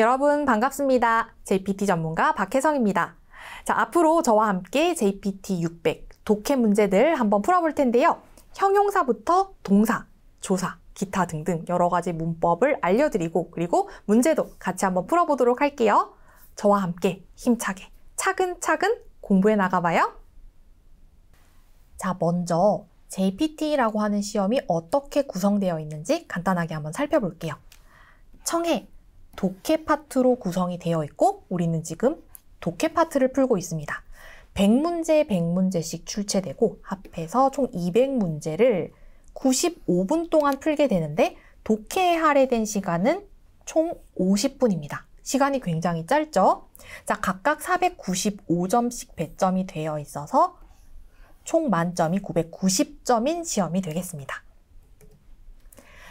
여러분 반갑습니다. JPT 전문가 박혜성입니다. 자, 앞으로 저와 함께 JPT 600 독해 문제들 한번 풀어볼 텐데요. 형용사부터 동사, 조사, 기타 등등 여러 가지 문법을 알려드리고 그리고 문제도 같이 한번 풀어보도록 할게요. 저와 함께 힘차게 차근차근 공부해 나가봐요. 자, 먼저 JPT라고 하는 시험이 어떻게 구성되어 있는지 간단하게 한번 살펴볼게요. 청해, 독해 파트로 구성이 되어 있고 우리는 지금 독해 파트를 풀고 있습니다. 100문제 100문제씩 출제되고 합해서 총 200문제를 95분 동안 풀게 되는데 독해에 할애된 시간은 총 50분입니다. 시간이 굉장히 짧죠? 자, 각각 495점씩 배점이 되어 있어서 총 만점이 990점인 시험이 되겠습니다.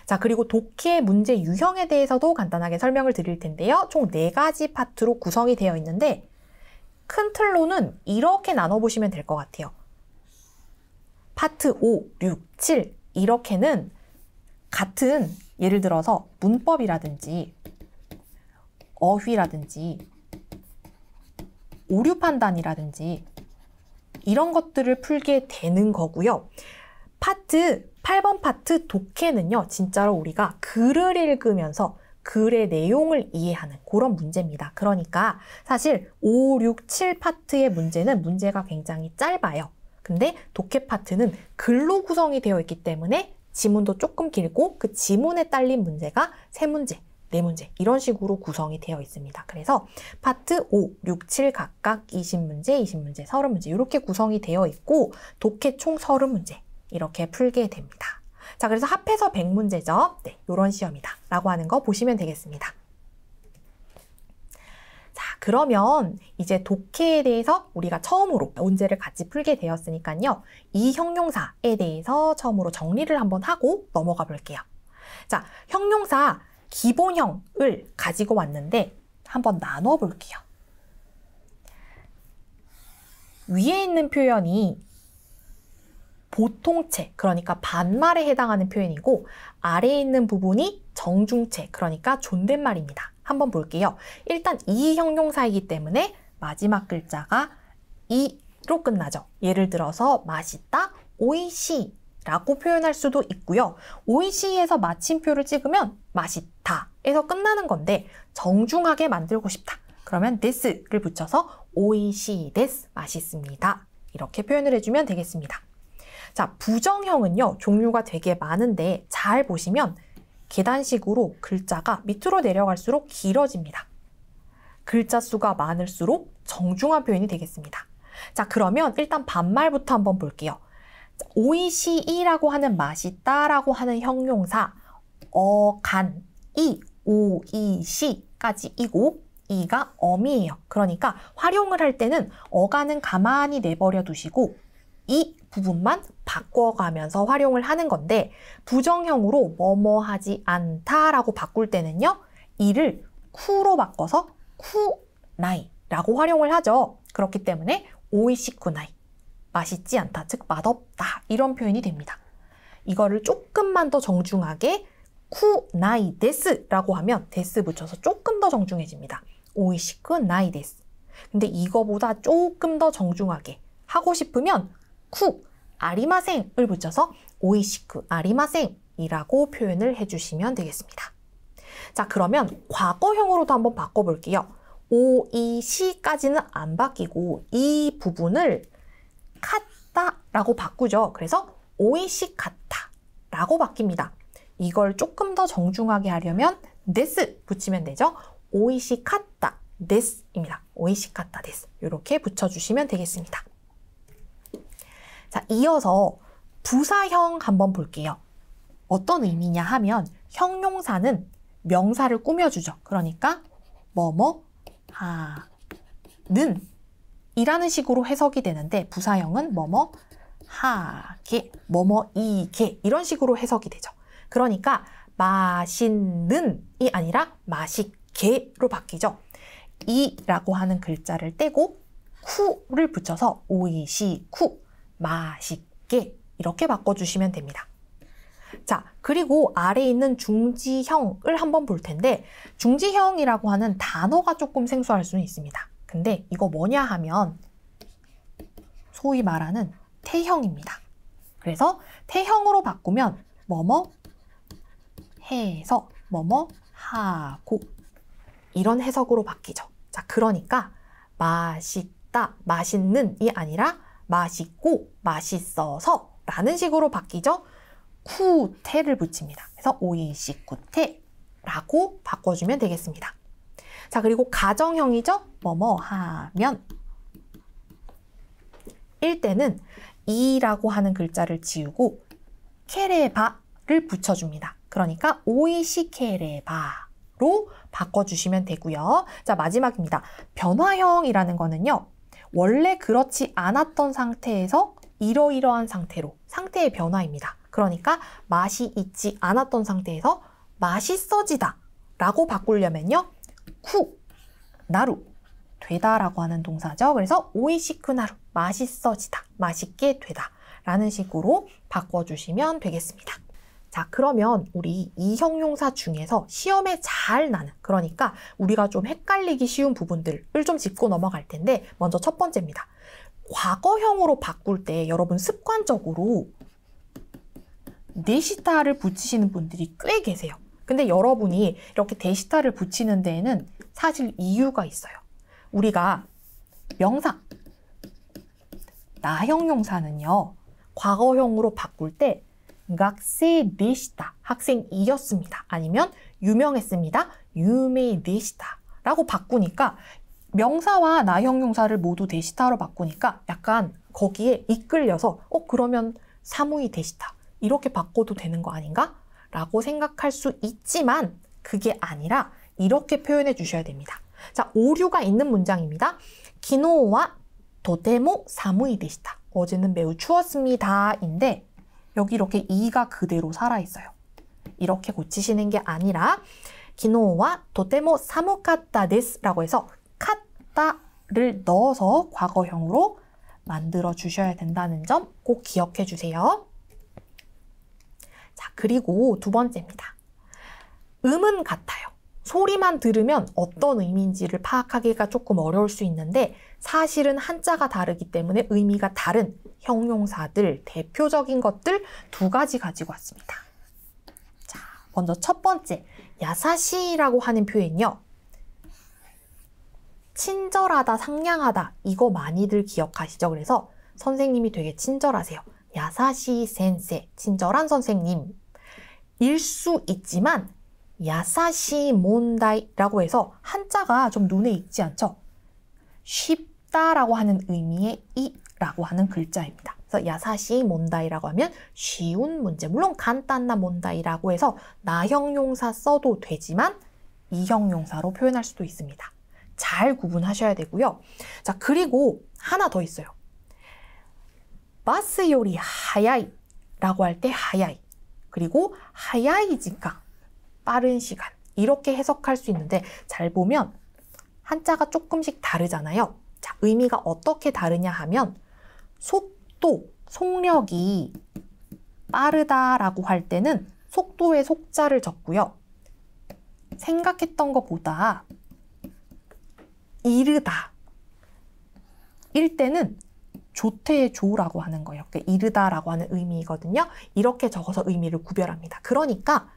자, 그리고 독해 문제 유형에 대해서도 간단하게 설명을 드릴 텐데요. 총 네가지 파트로 구성이 되어 있는데 큰 틀로는 이렇게 나눠보시면 될 것 같아요. 파트 5, 6, 7 이렇게는 같은 예를 들어서 문법이라든지 어휘라든지 오류 판단이라든지 이런 것들을 풀게 되는 거고요. 파트 8번 파트 독해는요, 진짜로 우리가 글을 읽으면서 글의 내용을 이해하는 그런 문제입니다. 그러니까 사실 5, 6, 7 파트의 문제는 문제가 굉장히 짧아요. 근데 독해 파트는 글로 구성이 되어 있기 때문에 지문도 조금 길고 그 지문에 딸린 문제가 3문제4 문제 이런 식으로 구성이 되어 있습니다. 그래서 파트 5, 6, 7 각각 20문제, 20문제, 30문제 이렇게 구성이 되어 있고 독해 총 30문제 이렇게 풀게 됩니다. 자, 그래서 합해서 100문제죠. 네, 요런 시험이다. 라고 하는 거 보시면 되겠습니다. 자, 그러면 이제 독해에 대해서 우리가 처음으로 문제를 같이 풀게 되었으니까요. 이 형용사에 대해서 처음으로 정리를 한번 하고 넘어가 볼게요. 자, 형용사 기본형을 가지고 왔는데 한번 나눠 볼게요. 위에 있는 표현이 보통체, 그러니까 반말에 해당하는 표현이고 아래에 있는 부분이 정중체, 그러니까 존댓말입니다. 한번 볼게요. 일단 이 형용사이기 때문에 마지막 글자가 이로 끝나죠. 예를 들어서 맛있다, 오이시 라고 표현할 수도 있고요. 오이시에서 마침표를 찍으면 맛있다 에서 끝나는 건데 정중하게 만들고 싶다. 그러면 this를 붙여서 오이시 this 맛있습니다. 이렇게 표현을 해주면 되겠습니다. 자, 부정형은요, 종류가 되게 많은데 잘 보시면 계단식으로 글자가 밑으로 내려갈수록 길어집니다. 글자 수가 많을수록 정중한 표현이 되겠습니다. 자, 그러면 일단 반말부터 한번 볼게요. 오이시이라고 하는 맛있다라고 하는 형용사 어, 간, 이, 오, 이, 시까지 이고 이가 어미에요 그러니까 활용을 할 때는 어간은 가만히 내버려 두시고 이 부분만 바꿔가면서 활용을 하는 건데 부정형으로 뭐뭐 하지 않다라고 바꿀 때는요. 이를 쿠로 바꿔서 쿠나이라고 활용을 하죠. 그렇기 때문에 오이시쿠나이, 맛있지 않다, 즉 맛없다 이런 표현이 됩니다. 이거를 조금만 더 정중하게 쿠나이 데스라고 하면 데스 붙여서 조금 더 정중해집니다. 오이시쿠 나이 데스. 근데 이거보다 조금 더 정중하게 하고 싶으면 쿠 아리마생을 붙여서 오이시쿠 아리마생이라고 표현을 해주시면 되겠습니다. 자 그러면 과거형으로도 한번 바꿔볼게요. 오이시까지는 안 바뀌고 이 부분을 카타라고 바꾸죠. 그래서 오이시 카타라고 바뀝니다. 이걸 조금 더 정중하게 하려면 데스 붙이면 되죠. 오이시 카타 데스입니다. 오이시 카타 데스 이렇게 붙여주시면 되겠습니다. 자, 이어서 부사형 한번 볼게요. 어떤 의미냐 하면 형용사는 명사를 꾸며주죠. 그러니까 뭐뭐 하는 이라는 식으로 해석이 되는데 부사형은 뭐뭐 하게, 뭐뭐 이게 이런 식으로 해석이 되죠. 그러니까 맛있는 이 아니라 맛있게로 바뀌죠. 이라고 하는 글자를 떼고 쿠를 붙여서 오이시쿠 맛있게 이렇게 바꿔주시면 됩니다. 자, 그리고 아래 있는 중지형을 한번 볼 텐데 중지형이라고 하는 단어가 조금 생소할 수는 있습니다. 근데 이거 뭐냐 하면 소위 말하는 태형입니다. 그래서 태형으로 바꾸면 뭐뭐 해서 뭐뭐 하고 이런 해석으로 바뀌죠. 자, 그러니까 맛있다, 맛있는이 아니라 맛있고 맛있어서 라는 식으로 바뀌죠. 쿠테를 붙입니다. 그래서 오이시 쿠테라고 바꿔주면 되겠습니다. 자 그리고 가정형이죠. 뭐뭐 하면 1때는 이라고 하는 글자를 지우고 케레바를 붙여줍니다. 그러니까 오이시 케레바로 바꿔주시면 되고요. 자 마지막입니다. 변화형이라는 거는요. 원래 그렇지 않았던 상태에서 이러이러한 상태로 상태의 변화입니다. 그러니까 맛이 있지 않았던 상태에서 맛있어지다 라고 바꾸려면요. 쿠, 나루, 되다 라고 하는 동사죠. 그래서 오이시크나루, 맛있어지다, 맛있게 되다 라는 식으로 바꿔주시면 되겠습니다. 자, 그러면 우리 이 형용사 중에서 시험에 잘 나는, 그러니까 우리가 좀 헷갈리기 쉬운 부분들을 좀 짚고 넘어갈 텐데, 먼저 첫 번째입니다. 과거형으로 바꿀 때 여러분 습관적으로 네시타를 붙이시는 분들이 꽤 계세요. 근데 여러분이 이렇게 데시타를 붙이는 데에는 사실 이유가 있어요. 우리가 명사, 나형용사는요, 과거형으로 바꿀 때学生でした. 학생이었습니다. 아니면 유명했습니다. 유명이시다 라고 바꾸니까 명사와 나형용사를 모두 데시타로 바꾸니까 약간 거기에 이끌려서 어 그러면 사무이 데시타 이렇게 바꿔도 되는 거 아닌가? 라고 생각할 수 있지만 그게 아니라 이렇게 표현해 주셔야 됩니다. 자, 오류가 있는 문장입니다. 기노와 도대모 사무이 데시타 어제는 매우 추웠습니다. 인데 여기 이렇게 이가 그대로 살아있어요. 이렇게 고치시는 게 아니라 기노와 도테모 사무카타 데스라고 해서 카타를 넣어서 과거형으로 만들어 주셔야 된다는 점 꼭 기억해 주세요. 자, 그리고 두 번째입니다. 음은 같아요. 소리만 들으면 어떤 의미인지를 파악하기가 조금 어려울 수 있는데 사실은 한자가 다르기 때문에 의미가 다른 형용사들, 대표적인 것들 두 가지 가지고 왔습니다. 자, 먼저 첫 번째, 야사시라고 하는 표현이요. 친절하다, 상냥하다, 이거 많이들 기억하시죠? 그래서 선생님이 되게 친절하세요. 야사시 센세, 친절한 선생님. 일 수 있지만 야사시 몬다이라고 해서 한자가 좀 눈에 익지 않죠? 쉽 쉽다라고 하는 의미의 이라고 하는 글자입니다. 그래서 야사시 몬다이라고 하면 쉬운 문제, 물론 간단한 몬다이라고 해서 나형 용사 써도 되지만 이형 용사로 표현할 수도 있습니다. 잘 구분하셔야 되고요. 자, 그리고 하나 더 있어요. 바스 요리 하야이라고 할 때 하야이 그리고 하야이 지가 빠른 시간 이렇게 해석할 수 있는데 잘 보면 한자가 조금씩 다르잖아요. 자, 의미가 어떻게 다르냐 하면 속도, 속력이 빠르다라고 할 때는 속도의 속자를 적고요. 생각했던 것보다 이르다 일 때는 조태의 조라고 하는 거예요. 그러니까 이르다라고 하는 의미거든요. 이렇게 적어서 의미를 구별합니다. 그러니까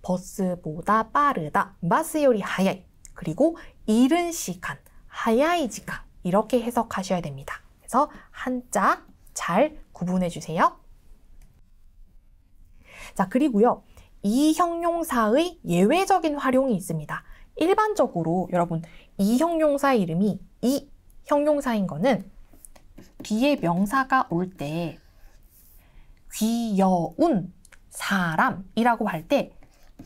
버스보다 빠르다, 마스 요리 하야이 그리고 이른 시간, 하야이 지간 이렇게 해석하셔야 됩니다. 그래서 한자 잘 구분해 주세요. 자, 그리고요. 이 형용사의 예외적인 활용이 있습니다. 일반적으로 여러분 이 형용사 이름이 이 형용사인 거는 뒤에 명사가 올 때 귀여운 사람이라고 할 때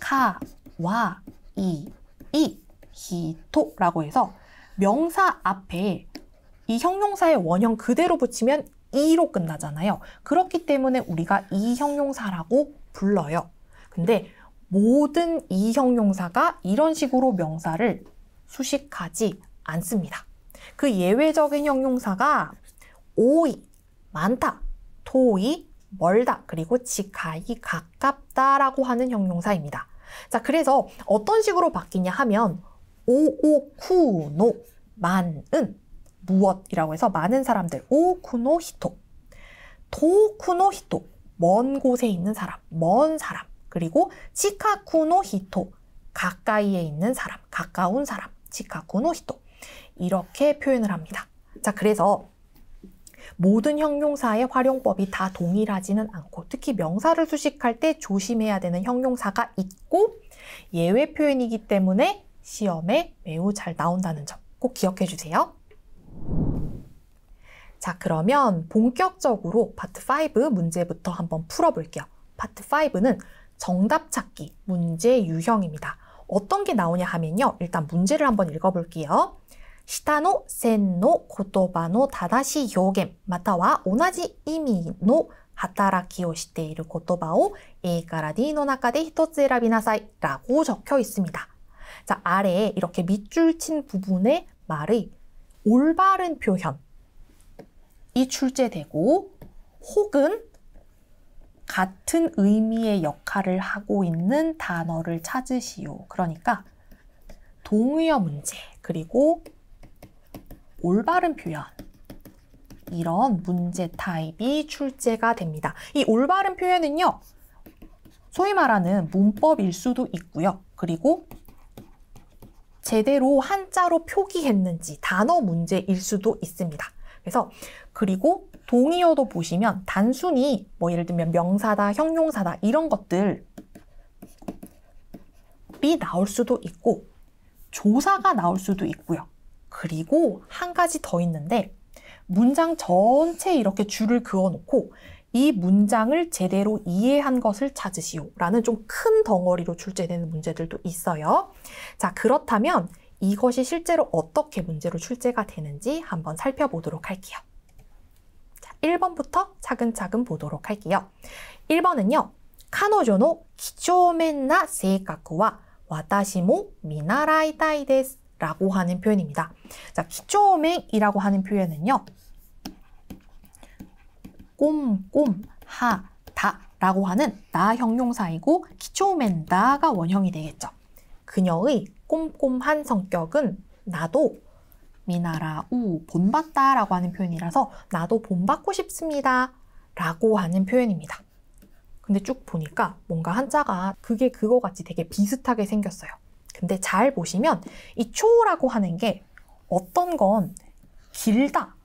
카와 이이 히토라고 해서 명사 앞에 이 형용사의 원형 그대로 붙이면 이로 끝나잖아요. 그렇기 때문에 우리가 이 형용사라고 불러요. 근데 모든 이 형용사가 이런 식으로 명사를 수식하지 않습니다. 그 예외적인 형용사가 오이, 많다, 토이, 멀다, 그리고 지가이, 가깝다라고 하는 형용사입니다. 자, 그래서 어떤 식으로 바뀌냐 하면 오오쿠노 만은 무엇이라고 해서 많은 사람들 오쿠노히토 도쿠노히토 먼 곳에 있는 사람 먼 사람 그리고 치카쿠노히토 가까이에 있는 사람 가까운 사람 치카쿠노히토 이렇게 표현을 합니다. 자 그래서 모든 형용사의 활용법이 다 동일하지는 않고 특히 명사를 수식할 때 조심해야 되는 형용사가 있고 예외 표현이기 때문에 시험에 매우 잘 나온다는 점 꼭 기억해 주세요. 자, 그러면 본격적으로 파트 5 문제부터 한번 풀어볼게요. 파트 5는 정답 찾기 문제 유형입니다. 어떤 게 나오냐 하면요. 일단 문제를 한번 읽어볼게요. 下の 센노 고토바노 다다시 요겜 または同じ意味の働きをしている言葉を A から D の中で一つ選びなさいラ고 적혀 있습니다. 자, 아래에 이렇게 밑줄 친 부분에 말의 올바른 표현 이 출제되고 혹은 같은 의미의 역할을 하고 있는 단어를 찾으시오. 그러니까 동의어 문제 그리고 올바른 표현 이런 문제 타입이 출제가 됩니다. 이 올바른 표현은요. 소위 말하는 문법일 수도 있고요. 그리고 제대로 한자로 표기했는지 단어 문제일 수도 있습니다. 그래서 그리고 동의어도 보시면 단순히 뭐 예를 들면 명사다, 형용사다 이런 것들이 나올 수도 있고 조사가 나올 수도 있고요. 그리고 한 가지 더 있는데 문장 전체 이렇게 줄을 그어놓고 이 문장을 제대로 이해한 것을 찾으시오 라는 좀 큰 덩어리로 출제되는 문제들도 있어요. 자 그렇다면 이것이 실제로 어떻게 문제로 출제가 되는지 한번 살펴보도록 할게요. 1번부터 차근차근 보도록 할게요. 1번은요. 彼女の貴重面な性格は私も見習いたいです 라고 하는 표현입니다. 자, 기초맹이라고 하는 표현은요. 꼼꼼하다 라고 하는 나 형용사이고 기초맨다가 원형이 되겠죠. 그녀의 꼼꼼한 성격은 나도 미나라 우 본받다 라고 하는 표현이라서 나도 본받고 싶습니다 라고 하는 표현입니다. 근데 쭉 보니까 뭔가 한자가 그게 그거 같이 되게 비슷하게 생겼어요. 근데 잘 보시면 이 초라고 하는 게 어떤 건 길다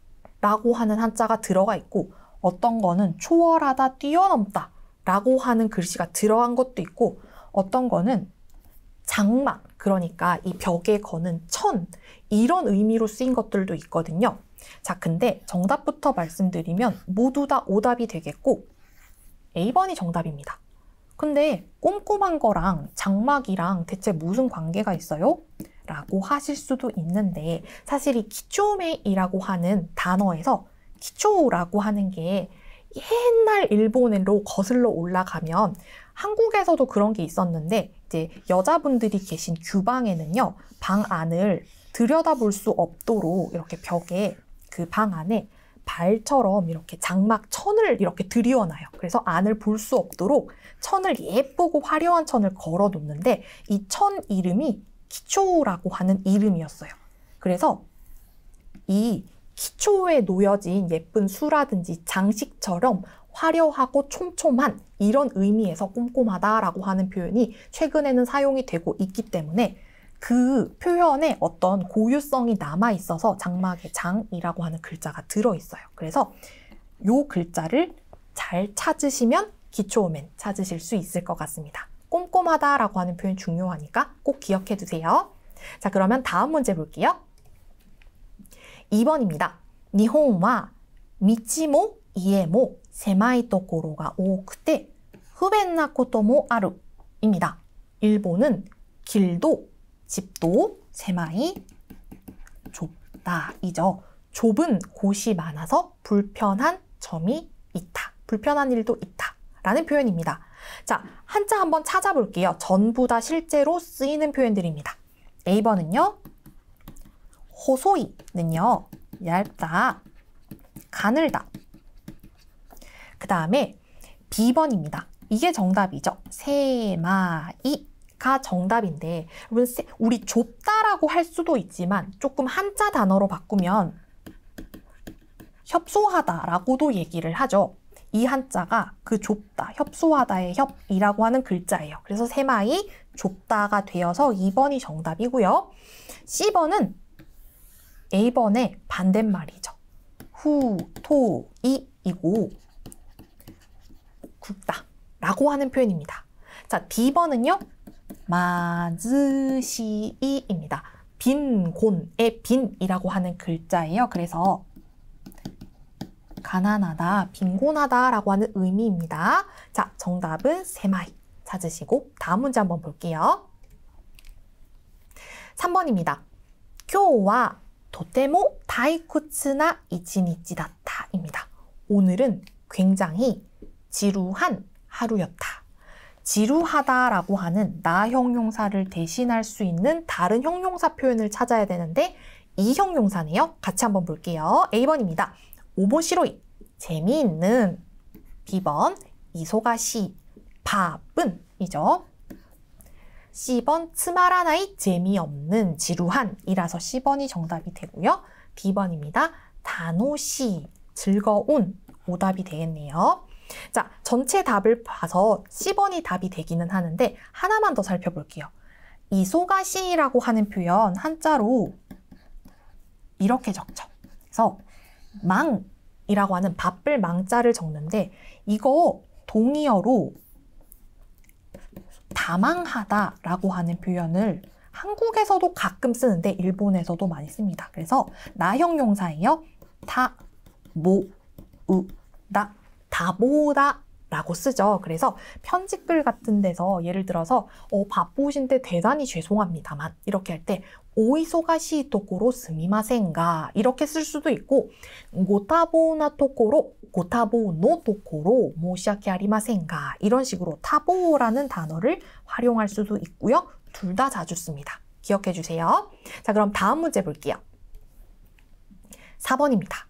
라고 하는 한자가 들어가 있고 어떤 거는 초월하다 뛰어넘다 라고 하는 글씨가 들어간 것도 있고 어떤 거는 장막 그러니까 이 벽에 거는 천 이런 의미로 쓰인 것들도 있거든요. 자, 근데 정답부터 말씀드리면 모두 다 오답이 되겠고 A번이 정답입니다. 근데 꼼꼼한 거랑 장막이랑 대체 무슨 관계가 있어요? 라고 하실 수도 있는데 사실 이 기초메이라고 하는 단어에서 기초라고 하는 게 옛날 일본으로 거슬러 올라가면 한국에서도 그런 게 있었는데 이제 여자분들이 계신 규방에는요 방 안을 들여다볼 수 없도록 이렇게 벽에 그 방 안에 발처럼 이렇게 장막 천을 이렇게 들여놔요 그래서 안을 볼 수 없도록 천을 예쁘고 화려한 천을 걸어 놓는데 이 천 이름이 기초라고 하는 이름이었어요. 그래서 이 기초에 놓여진 예쁜 수라든지 장식처럼 화려하고 촘촘한 이런 의미에서 꼼꼼하다라고 하는 표현이 최근에는 사용이 되고 있기 때문에 그 표현에 어떤 고유성이 남아 있어서 장막의 장이라고 하는 글자가 들어 있어요. 그래서 요 글자를 잘 찾으시면 기초오엔 찾으실 수 있을 것 같습니다. 꼼꼼하다라고 하는 표현 중요하니까 꼭 기억해 두세요. 자, 그러면 다음 문제 볼게요. 2번입니다. 니혼와 미치모 이에모 狭いところが多くて不便なこともある입니다 일본은 길도 집도狭い 좁다이죠. 좁은 곳이 많아서 불편한 점이 있다. 불편한 일도 있다. 라는 표현입니다. 자, 한자 한번 찾아볼게요. 전부 다 실제로 쓰이는 표현들입니다. A번은요. 호소이는요. 얇다, 가늘다, 그 다음에 B번입니다. 이게 정답이죠. 세마이 가 정답인데 물론 우리 좁다라고 할 수도 있지만 조금 한자 단어로 바꾸면 협소하다라고도 얘기를 하죠. 이 한자가 그 좁다, 협소하다의 협이라고 하는 글자예요. 그래서 세마이 좁다가 되어서 2번이 정답이고요. C번은 A번의 반대말이죠. 후, 토, 이이고 굽다 라고 하는 표현입니다. 자, D번은요. 마즈시이입니다. 빈곤의 빈이라고 하는 글자예요. 그래서 가난하다, 빈곤하다라고 하는 의미입니다. 자, 정답은 세마이 찾으시고 다음 문제 한번 볼게요. 3번입니다. 今日は 도테모 다이쿠츠나 이치니치다타입니다. 오늘은 굉장히 지루한 하루였다. 지루하다라고 하는 나 형용사를 대신할 수 있는 다른 형용사 표현을 찾아야 되는데 이 형용사네요. 같이 한번 볼게요. A번입니다. 오보시로이, 재미있는. B번, 이소가시, 밥은 이죠. C번, 스마라나이, 재미없는, 지루한 이라서 C번이 정답이 되고요. D번입니다. 단호시, 즐거운 오답이 되겠네요. 자, 전체 답을 봐서 1 0원이 답이 되기는 하는데 하나만 더 살펴볼게요. 이소가시라고 하는 표현 한자로 이렇게 적죠. 그래서 망이라고 하는 바쁠 망자를 적는데 이거 동의어로 다망하다라고 하는 표현을 한국에서도 가끔 쓰는데 일본에서도 많이 씁니다. 그래서 나형용사예요. 다, 모, 우, 다 다보다 라고 쓰죠. 그래서 편집글 같은 데서 예를 들어서 어, 바쁘신데 대단히 죄송합니다만 이렇게 할 때 오이소가시 토코로 스미마센가 이렇게 쓸 수도 있고 고타보나 토코로 고타보노 토코로 모시아키 아리마센가 이런 식으로 타보라는 단어를 활용할 수도 있고요. 둘 다 자주 씁니다. 기억해 주세요. 자 그럼 다음 문제 볼게요. 4번입니다.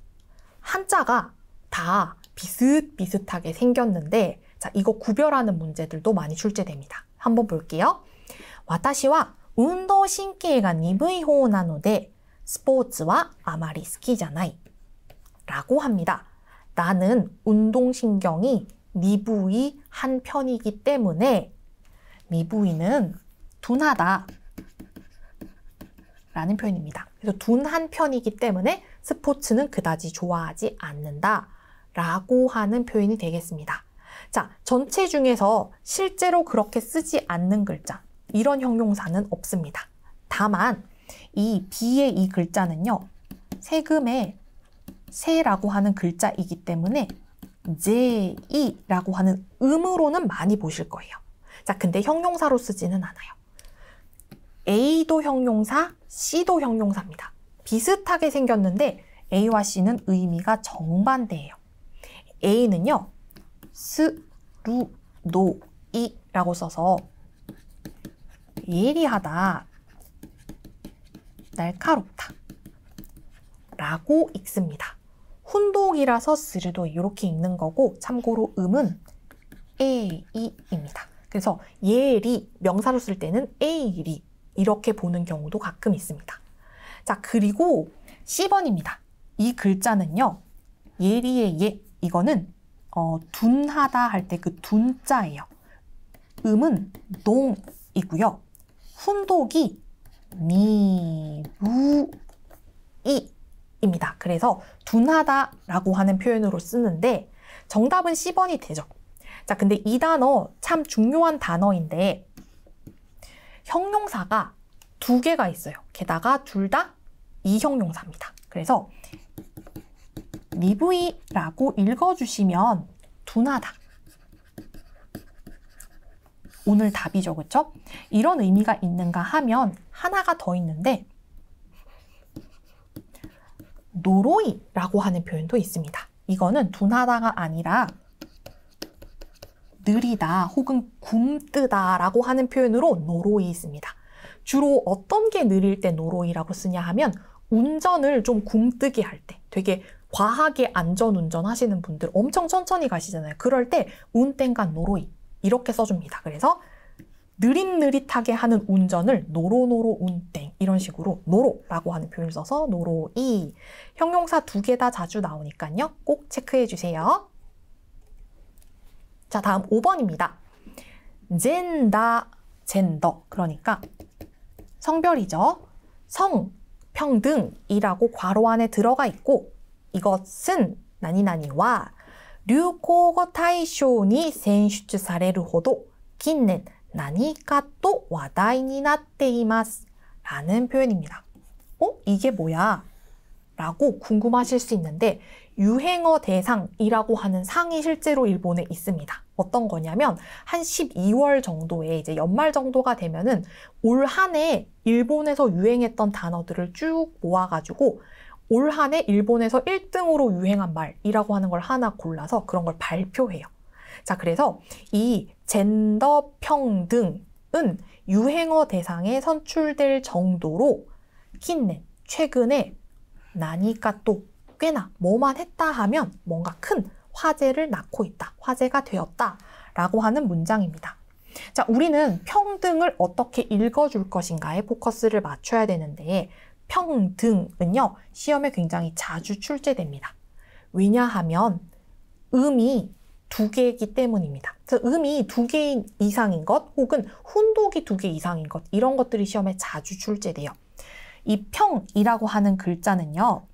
한자가 다 비슷비슷하게 생겼는데 자, 이거 구별하는 문제들도 많이 출제됩니다. 한번 볼게요. 私は運動神経が鈍い方なのでスポーツはあま好きじゃない 라고 합니다. 나는 운동신경이 니부이 한 편이기 때문에 니부이는 둔하다 라는 표현입니다. 그래서 둔한 편이기 때문에 스포츠는 그다지 좋아하지 않는다 라고 하는 표현이 되겠습니다. 자, 전체 중에서 실제로 그렇게 쓰지 않는 글자, 이런 형용사는 없습니다. 다만 이 B의 이 글자는요. 세금의 세라고 하는 글자이기 때문에 제이라고 하는 음으로는 많이 보실 거예요. 자, 근데 형용사로 쓰지는 않아요. A도 형용사, C도 형용사입니다. 비슷하게 생겼는데 A와 C는 의미가 정반대예요. A는요. 스루노이라고 써서 예리하다, 날카롭다 라고 읽습니다. 훈독이라서 스르도 이렇게 읽는 거고 참고로 음은 에이입니다. 그래서 예리 명사로 쓸 때는 에이리 이렇게 보는 경우도 가끔 있습니다. 자 그리고 C번입니다. 이 글자는요. 예리의 예, 이거는 어, 둔하다 할 때 그 둔자예요. 음은 농이고요. 훈독이 니, 무, 이 입니다. 그래서 둔하다라고 하는 표현으로 쓰는데 정답은 10번이 되죠. 자, 근데 이 단어 참 중요한 단어인데 형용사가 두 개가 있어요. 게다가 둘 다 이형용사입니다. 그래서 리브이라고 읽어주시면 둔하다. 오늘 답이죠. 그쵸 이런 의미가 있는가 하면 하나가 더 있는데 노로이라고 하는 표현도 있습니다. 이거는 둔하다가 아니라 느리다 혹은 굼뜨다라고 하는 표현으로 노로이 있습니다. 주로 어떤 게 느릴 때 노로이라고 쓰냐 하면 운전을 좀 굼뜨게 할 때 되게 과하게 안전운전 하시는 분들 엄청 천천히 가시잖아요. 그럴 때 운땡간 노로이 이렇게 써줍니다. 그래서 느릿느릿하게 하는 운전을 노로노로 운땡 이런 식으로 노로라고 하는 표현을 써서 노로이 형용사 두 개 다 자주 나오니까요. 꼭 체크해 주세요. 자 다음 5번입니다. 젠다 젠더 그러니까 성별이죠. 성 평등이라고 괄호 안에 들어가 있고 이것은 나니나니와 류코고 타이쇼니 선출されるほど 近年 나니카또 와다이になっていま 라는 표현입니다. 어? 이게 뭐야? 라고 궁금하실 수 있는데 유행어 대상이라고 하는 상이 실제로 일본에 있습니다. 어떤 거냐면 한 12월 정도에 이제 연말 정도가 되면은 올 한해 일본에서 유행했던 단어들을 쭉 모아가지고 올한해 일본에서 1등으로 유행한 말이라고 하는 걸 하나 골라서 그런 걸 발표해요. 자, 그래서 이 젠더 평등은 유행어 대상에 선출될 정도로 킨넨 최근에 나니까 또 꽤나 뭐만 했다 하면 뭔가 큰 화제를 낳고 있다. 화제가 되었다. 라고 하는 문장입니다. 자, 우리는 평등을 어떻게 읽어줄 것인가에 포커스를 맞춰야 되는데, 평등은요, 시험에 굉장히 자주 출제됩니다. 왜냐하면 음이 두 개이기 때문입니다. 음이 두 개 이상인 것 혹은 혼독이 두 개 이상인 것 이런 것들이 시험에 자주 출제돼요. 이 평이라고 하는 글자는요.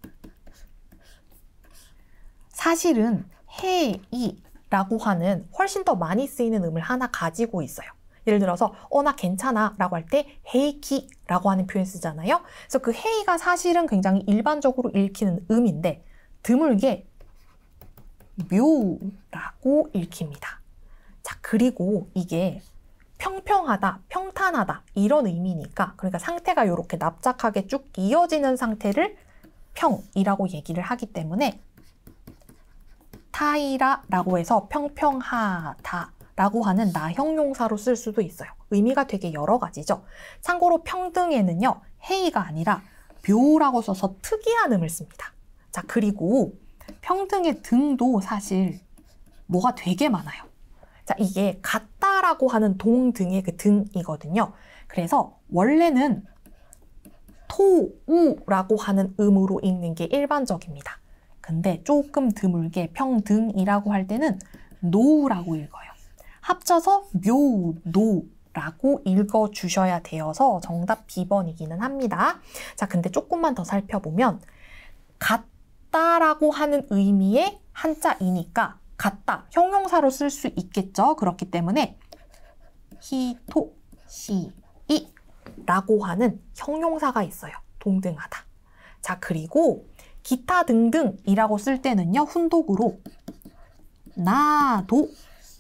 사실은 해이라고 하는 훨씬 더 많이 쓰이는 음을 하나 가지고 있어요. 예를 들어서 어나 괜찮아 라고 할 때 헤이키 라고 하는 표현 쓰잖아요. 그래서 그 헤이가 사실은 굉장히 일반적으로 읽히는 음인데 드물게 묘라고 읽힙니다. 자 그리고 이게 평평하다, 평탄하다 이런 의미니까 그러니까 상태가 이렇게 납작하게 쭉 이어지는 상태를 평이라고 얘기를 하기 때문에 타이라라고 해서 평평하다 라고 하는 나형 용사로 쓸 수도 있어요. 의미가 되게 여러 가지죠. 참고로 평등에는요. 헤이가 아니라 묘라고 써서 특이한 음을 씁니다. 자, 그리고 평등의 등도 사실 뭐가 되게 많아요. 자, 이게 같다라고 하는 동등의 그 등이거든요. 그래서 원래는 토우라고 하는 음으로 읽는 게 일반적입니다. 근데 조금 드물게 평등이라고 할 때는 노우라고 읽어요. 합쳐서 묘노 라고 읽어주셔야 되어서 정답 B번이기는 합니다. 자, 근데 조금만 더 살펴보면 같다라고 하는 의미의 한자이니까 같다, 형용사로 쓸 수 있겠죠. 그렇기 때문에 히토, 시이 라고 하는 형용사가 있어요. 동등하다. 자, 그리고 기타 등등이라고 쓸 때는요. 훈독으로 나도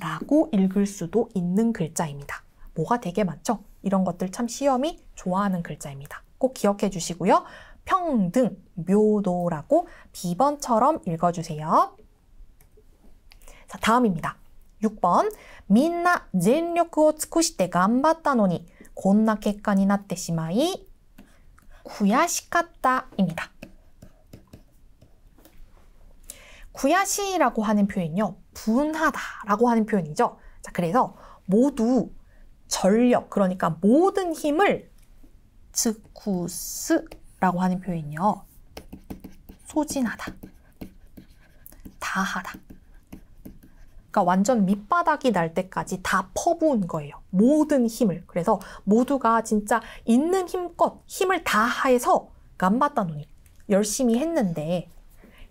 라고 읽을 수도 있는 글자입니다. 뭐가 되게 많죠? 이런 것들 참 시험이 좋아하는 글자입니다. 꼭 기억해 주시고요. 평등, 묘도라고 비번처럼 읽어주세요. 자, 다음입니다. 6번. 민나 全력を尽くして頑張ったのにこんな結果になってしまい 구야시같다입니다. 구야시라고 하는 표현요. 분하다라고 하는 표현이죠. 자, 그래서 모두 전력, 그러니까 모든 힘을 즉구스라고 하는 표현이요. 소진하다, 다하다. 그러니까 완전 밑바닥이 날 때까지 다 퍼부은 거예요. 모든 힘을. 그래서 모두가 진짜 있는 힘껏 힘을 다해서 남바다 노니 열심히 했는데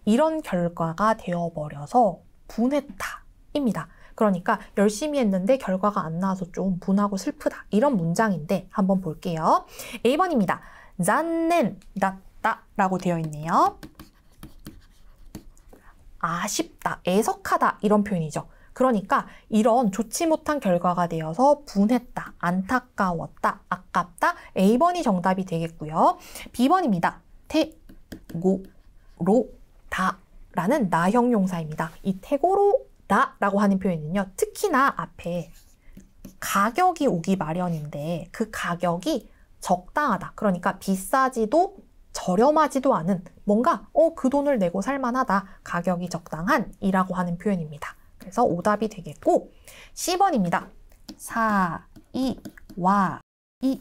이런 결과가 되어버려서 분했다입니다. 그러니까 열심히 했는데 결과가 안 나와서 좀 분하고 슬프다. 이런 문장인데 한번 볼게요. A번입니다. 잔넨 났다 라고 되어 있네요. 아쉽다, 애석하다 이런 표현이죠. 그러니까 이런 좋지 못한 결과가 되어서 분했다, 안타까웠다, 아깝다 A번이 정답이 되겠고요. B번입니다. 태고로 다 라는 나형 용사입니다. 이 태고로 다 라고 하는 표현은요. 특히나 앞에 가격이 오기 마련인데 그 가격이 적당하다. 그러니까 비싸지도 저렴하지도 않은 뭔가 어그 돈을 내고 살만하다. 가격이 적당한 이라고 하는 표현입니다. 그래서 오답이 되겠고 10번입니다. 사, 이, 와, 이,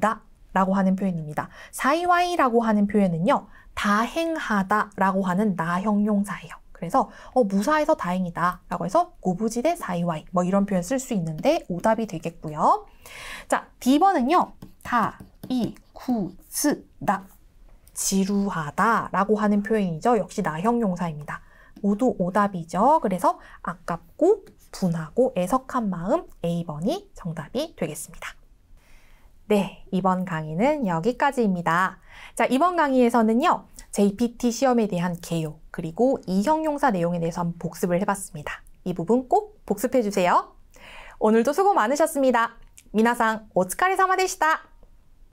다 라고 하는 표현입니다. 사이와이라고 하는 표현은요. 다행하다라고 하는 나형 용사예요. 그래서 어, 무사해서 다행이다 라고 해서 고부지대 사이와이 뭐 이런 표현 쓸 수 있는데 오답이 되겠고요. 자, D번은요. 다, 이, 구, 스, 다 지루하다 라고 하는 표현이죠. 역시 나형 용사입니다. 모두 오답이죠. 그래서 아깝고 분하고 애석한 마음 A번이 정답이 되겠습니다. 네, 이번 강의는 여기까지입니다. 자, 이번 강의에서는요, JPT 시험에 대한 개요, 그리고 이형용사 내용에 대해서 한번 복습을 해봤습니다. 이 부분 꼭 복습해주세요. 오늘도 수고 많으셨습니다. 미나상 오츠카리 사마 데시다.